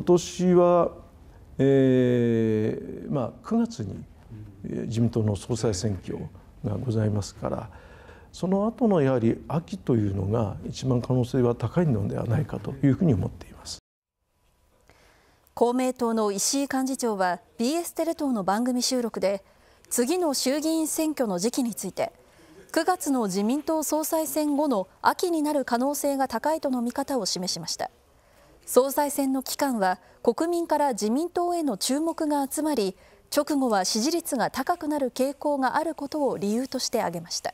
今年は、えーまあ、9月に自民党の総裁選挙がございますからその後のやはり秋というのが一番可能性は高いのではないかというふうに思っています公明党の石井幹事長は BS テレ東の番組収録で次の衆議院選挙の時期について9月の自民党総裁選後の秋になる可能性が高いとの見方を示しました。総裁選の期間は国民から自民党への注目が集まり直後は支持率が高くなる傾向があることを理由として挙げました。